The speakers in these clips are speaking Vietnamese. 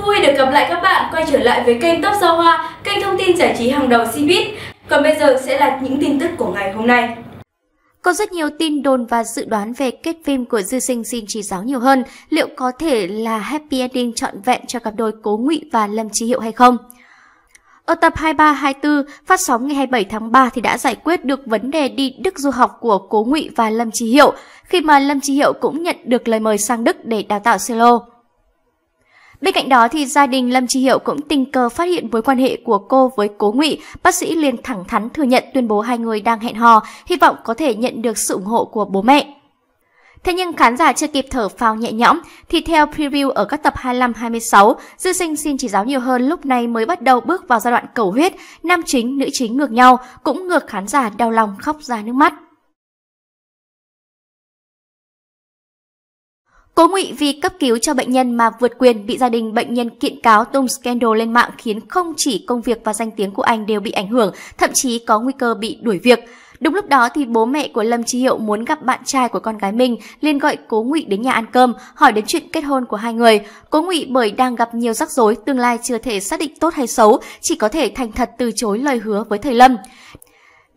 vui được gặp lại các bạn quay trở lại với kênh Top Giao Hoa, kênh thông tin giải trí hàng đầu Cbiz. Còn bây giờ sẽ là những tin tức của ngày hôm nay. Có rất nhiều tin đồn và dự đoán về kết phim của Dư Sinh xin chỉ giáo nhiều hơn, liệu có thể là happy ending trọn vẹn cho cặp đôi Cố Ngụy và Lâm Chí Hiệu hay không? Ở tập 23 24 phát sóng ngày 27 tháng 3 thì đã giải quyết được vấn đề đi Đức du học của Cố Ngụy và Lâm Chí Hiệu, khi mà Lâm Chí Hiệu cũng nhận được lời mời sang Đức để đào tạo solo. Bên cạnh đó thì gia đình Lâm Chi Hiệu cũng tình cờ phát hiện mối quan hệ của cô với Cố Ngụy, bác sĩ liền thẳng thắn thừa nhận tuyên bố hai người đang hẹn hò, hy vọng có thể nhận được sự ủng hộ của bố mẹ. Thế nhưng khán giả chưa kịp thở phào nhẹ nhõm thì theo preview ở các tập 25-26, Dư Sinh xin chỉ giáo nhiều hơn lúc này mới bắt đầu bước vào giai đoạn cầu huyết, nam chính, nữ chính ngược nhau, cũng ngược khán giả đau lòng khóc ra nước mắt. Cố ngụy vì cấp cứu cho bệnh nhân mà vượt quyền bị gia đình bệnh nhân kiện cáo tung scandal lên mạng khiến không chỉ công việc và danh tiếng của anh đều bị ảnh hưởng, thậm chí có nguy cơ bị đuổi việc. Đúng lúc đó thì bố mẹ của Lâm Chí Hiệu muốn gặp bạn trai của con gái mình, liên gọi Cố Ngụy đến nhà ăn cơm, hỏi đến chuyện kết hôn của hai người. Cố Ngụy bởi đang gặp nhiều rắc rối, tương lai chưa thể xác định tốt hay xấu, chỉ có thể thành thật từ chối lời hứa với thầy Lâm.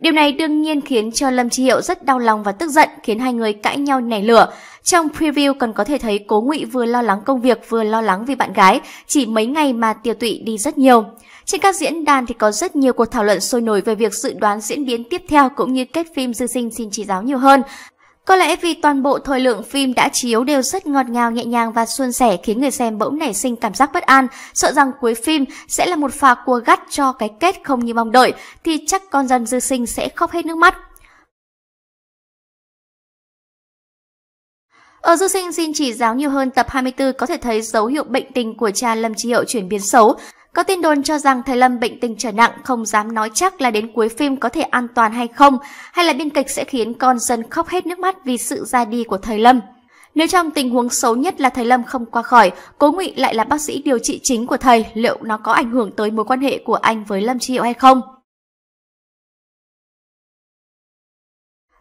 Điều này đương nhiên khiến cho Lâm Chi Hiệu rất đau lòng và tức giận, khiến hai người cãi nhau nảy lửa. Trong preview còn có thể thấy Cố Ngụy vừa lo lắng công việc vừa lo lắng vì bạn gái, chỉ mấy ngày mà tiểu tụy đi rất nhiều. Trên các diễn đàn thì có rất nhiều cuộc thảo luận sôi nổi về việc dự đoán diễn biến tiếp theo cũng như kết phim Dư Sinh xin chỉ giáo nhiều hơn. Có lẽ vì toàn bộ thời lượng phim đã chiếu đều rất ngọt ngào nhẹ nhàng và suôn sẻ khiến người xem bỗng nảy sinh cảm giác bất an, sợ rằng cuối phim sẽ là một pha cua gắt cho cái kết không như mong đợi, thì chắc con dân dư sinh sẽ khóc hết nước mắt. Ở dư Sinh xin chỉ giáo nhiều hơn tập 24 có thể thấy dấu hiệu bệnh tình của cha Lâm Chi Hiệu chuyển biến xấu. Có tin đồn cho rằng thầy Lâm bệnh tình trở nặng không dám nói chắc là đến cuối phim có thể an toàn hay không, hay là biên kịch sẽ khiến con dân khóc hết nước mắt vì sự ra đi của thầy Lâm. Nếu trong tình huống xấu nhất là thầy Lâm không qua khỏi, Cố Ngụy lại là bác sĩ điều trị chính của thầy, liệu nó có ảnh hưởng tới mối quan hệ của anh với Lâm Triệu hay không?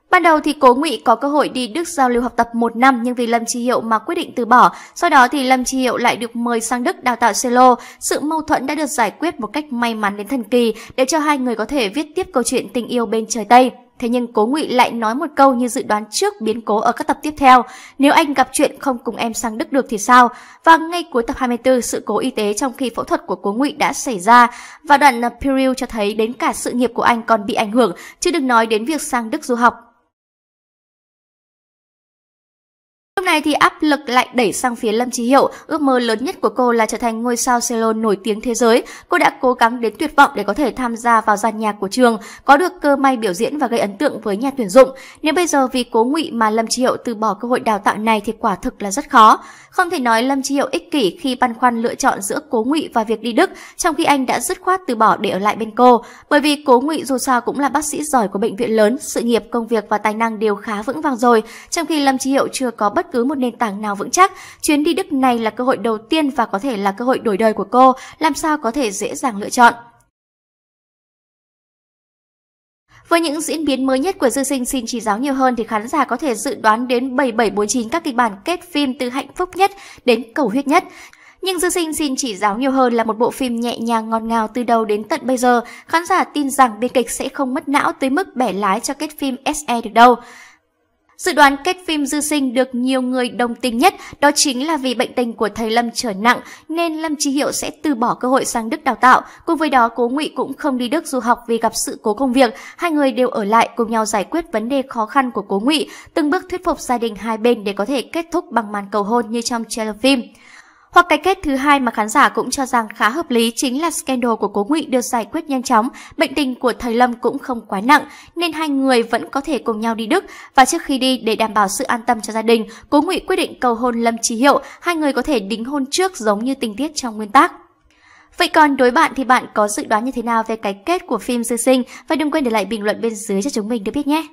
Ban đầu thì Cố Ngụy có cơ hội đi Đức giao lưu học tập một năm nhưng vì Lâm Chi Hiệu mà quyết định từ bỏ. Sau đó thì Lâm Chi Hiệu lại được mời sang Đức đào tạo cello. Sự mâu thuẫn đã được giải quyết một cách may mắn đến thần kỳ để cho hai người có thể viết tiếp câu chuyện tình yêu bên trời Tây. Thế nhưng Cố Ngụy lại nói một câu như dự đoán trước biến cố ở các tập tiếp theo, nếu anh gặp chuyện không cùng em sang Đức được thì sao? Và ngay cuối tập 24, sự cố y tế trong khi phẫu thuật của Cố Ngụy đã xảy ra và đoạn Piriu cho thấy đến cả sự nghiệp của anh còn bị ảnh hưởng, chứ đừng nói đến việc sang Đức du học. này thì áp lực lại đẩy sang phía Lâm Chí Hiệu. ước mơ lớn nhất của cô là trở thành ngôi sao solo nổi tiếng thế giới. Cô đã cố gắng đến tuyệt vọng để có thể tham gia vào dàn nhạc của trường, có được cơ may biểu diễn và gây ấn tượng với nhà tuyển dụng. Nếu bây giờ vì cố ngụy mà Lâm Chí Hiệu từ bỏ cơ hội đào tạo này thì quả thực là rất khó. Không thể nói Lâm Chí Hiệu ích kỷ khi băn khoăn lựa chọn giữa cố ngụy và việc đi Đức, trong khi anh đã dứt khoát từ bỏ để ở lại bên cô, bởi vì cố ngụy dù sao cũng là bác sĩ giỏi của bệnh viện lớn, sự nghiệp, công việc và tài năng đều khá vững vàng rồi, trong khi Lâm Chí Hiệu chưa có bất cứ cứ một nền tảng nào vững chắc. Chuyến đi Đức này là cơ hội đầu tiên và có thể là cơ hội đổi đời của cô, làm sao có thể dễ dàng lựa chọn. Với những diễn biến mới nhất của Dư Sinh xin chỉ giáo nhiều hơn thì khán giả có thể dự đoán đến 7749 các kịch bản kết phim từ hạnh phúc nhất đến cầu huyết nhất. Nhưng Dư Sinh xin chỉ giáo nhiều hơn là một bộ phim nhẹ nhàng ngọt ngào từ đầu đến tận bây giờ. Khán giả tin rằng biên kịch sẽ không mất não tới mức bẻ lái cho kết phim SE được đâu. Dự đoán kết phim Dư Sinh được nhiều người đồng tình nhất đó chính là vì bệnh tình của thầy Lâm trở nặng nên Lâm Chi Hiệu sẽ từ bỏ cơ hội sang Đức đào tạo. Cùng với đó, Cố Ngụy cũng không đi Đức du học vì gặp sự cố công việc. Hai người đều ở lại cùng nhau giải quyết vấn đề khó khăn của Cố Ngụy, từng bước thuyết phục gia đình hai bên để có thể kết thúc bằng màn cầu hôn như trong trailer phim. Hoặc cái kết thứ hai mà khán giả cũng cho rằng khá hợp lý chính là scandal của Cố Ngụy được giải quyết nhanh chóng, bệnh tình của thầy Lâm cũng không quá nặng, nên hai người vẫn có thể cùng nhau đi Đức và trước khi đi để đảm bảo sự an tâm cho gia đình, Cố Ngụy quyết định cầu hôn Lâm Chí Hiệu, hai người có thể đính hôn trước giống như tình tiết trong nguyên tác. Vậy còn đối bạn thì bạn có dự đoán như thế nào về cái kết của phim Dư Sinh? Và đừng quên để lại bình luận bên dưới cho chúng mình được biết nhé!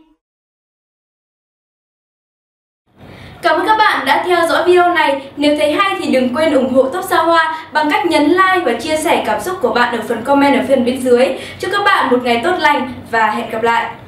đã theo dõi video này. Nếu thấy hay thì đừng quên ủng hộ Top Sa Hoa bằng cách nhấn like và chia sẻ cảm xúc của bạn ở phần comment ở phần bên dưới. Chúc các bạn một ngày tốt lành và hẹn gặp lại!